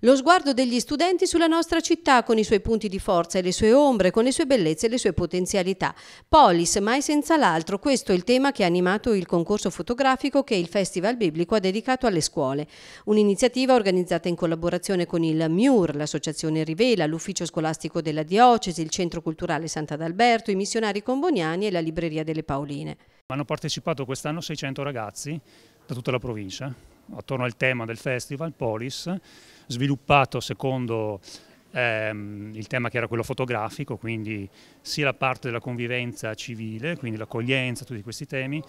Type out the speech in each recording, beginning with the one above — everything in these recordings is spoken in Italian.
Lo sguardo degli studenti sulla nostra città con i suoi punti di forza e le sue ombre, con le sue bellezze e le sue potenzialità. Polis, mai senza l'altro, questo è il tema che ha animato il concorso fotografico che il Festival Biblico ha dedicato alle scuole. Un'iniziativa organizzata in collaborazione con il MIUR, l'Associazione Rivela, l'Ufficio Scolastico della Diocesi, il Centro Culturale Sant'Adalberto, i missionari comboniani e la Libreria delle Paoline. Hanno partecipato quest'anno 600 ragazzi da tutta la provincia, attorno al tema del festival, Polis, sviluppato secondo ehm, il tema che era quello fotografico, quindi sia la parte della convivenza civile, quindi l'accoglienza, tutti questi temi,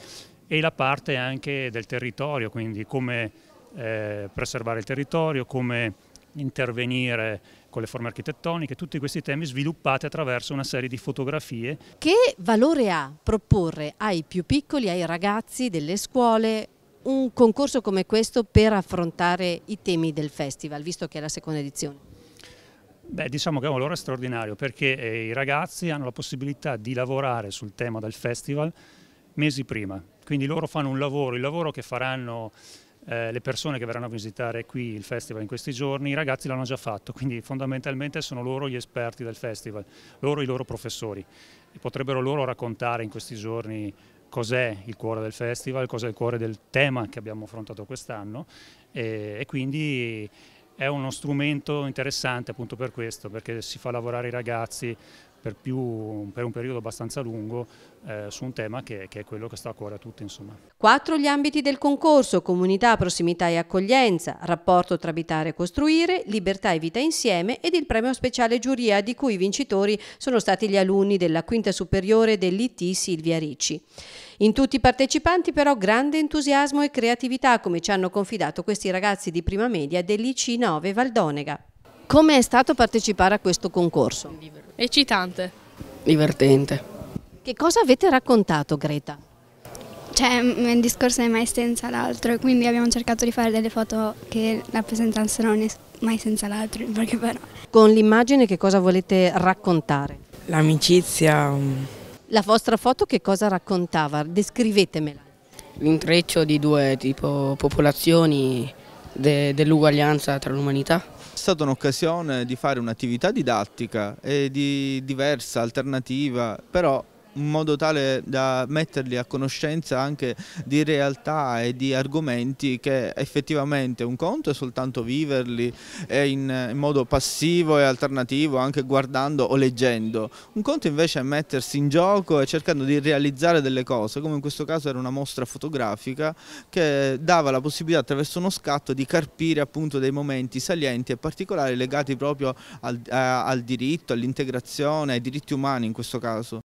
e la parte anche del territorio, quindi come eh, preservare il territorio, come intervenire con le forme architettoniche, tutti questi temi sviluppati attraverso una serie di fotografie. Che valore ha proporre ai più piccoli, ai ragazzi delle scuole, un concorso come questo per affrontare i temi del festival, visto che è la seconda edizione? Beh, diciamo che è un valore straordinario perché eh, i ragazzi hanno la possibilità di lavorare sul tema del festival mesi prima, quindi loro fanno un lavoro, il lavoro che faranno eh, le persone che verranno a visitare qui il festival in questi giorni, i ragazzi l'hanno già fatto, quindi fondamentalmente sono loro gli esperti del festival, loro i loro professori e potrebbero loro raccontare in questi giorni cos'è il cuore del festival, cos'è il cuore del tema che abbiamo affrontato quest'anno e, e, quindi è uno strumento interessante appunto per questo, perché si fa lavorare i ragazzi per, più, per un periodo abbastanza lungo eh, su un tema che, che, è quello che sta a cuore a tutti. Insomma. Quattro gli ambiti del concorso, comunità, prossimità e accoglienza, rapporto tra abitare e costruire, libertà e vita insieme ed il premio speciale giuria di cui i vincitori sono stati gli alunni della quinta superiore dell'IT Silvia Ricci. In tutti i partecipanti però grande entusiasmo e creatività come ci hanno confidato questi ragazzi di prima media dell'IC9 Valdonega. Come è stato partecipare a questo concorso? Eccitante. Divertente. Che cosa avete raccontato Greta? Cioè, il discorso è mai senza l'altro e quindi abbiamo cercato di fare delle foto che rappresentassero mai senza l'altro, in poche parole. Con l'immagine che cosa volete raccontare? L'amicizia. Mm. La vostra foto che cosa raccontava? Descrivetemela. L'intreccio di due tipo popolazioni de, dell'uguaglianza tra l'umanità. È stata un'occasione di fare un'attività didattica e di diversa, alternativa, però in modo tale da metterli a conoscenza anche di realtà e di argomenti che effettivamente un conto è soltanto viverli in, modo passivo e alternativo anche guardando o leggendo, un conto invece è mettersi in gioco e cercando di realizzare delle cose come in questo caso era una mostra fotografica che dava la possibilità attraverso uno scatto di carpire appunto dei momenti salienti e particolari legati proprio al, a, al diritto, all'integrazione, ai diritti umani in questo caso.